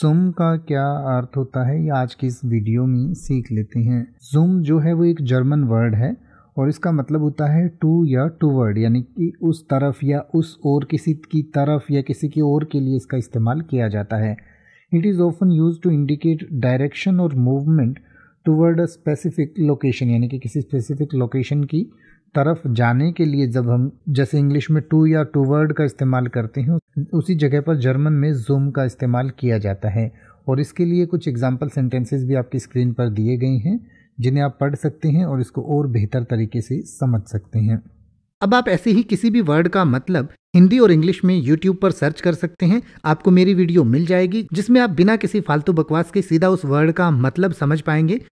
zoom का क्या अर्थ होता है ये आज की इस वीडियो में सीख लेते हैं जूम जो है वो एक जर्मन वर्ड है और इसका मतलब होता है टू या टू वर्ड यानी कि उस तरफ या उस और किसी की तरफ या किसी की ओर के लिए इसका इस्तेमाल किया जाता है it is often used to indicate direction और movement toward a specific location यानी कि किसी स्पेसिफिक लोकेशन की तरफ जाने के लिए जब हम जैसे इंग्लिश में टू या टू वर्ड का इस्तेमाल करते हैं उसी जगह पर जर्मन में जूम का इस्तेमाल किया जाता है और इसके लिए कुछ एग्जाम्पल सेंटेंसेस भी आपकी स्क्रीन पर दिए गए हैं जिन्हें आप पढ़ सकते हैं और इसको और बेहतर तरीके से समझ सकते हैं अब आप ऐसे ही किसी भी वर्ड का मतलब हिंदी और इंग्लिश में यूट्यूब पर सर्च कर सकते हैं आपको मेरी वीडियो मिल जाएगी जिसमें आप बिना किसी फालतू बकवास के सीधा उस वर्ड का मतलब समझ पाएंगे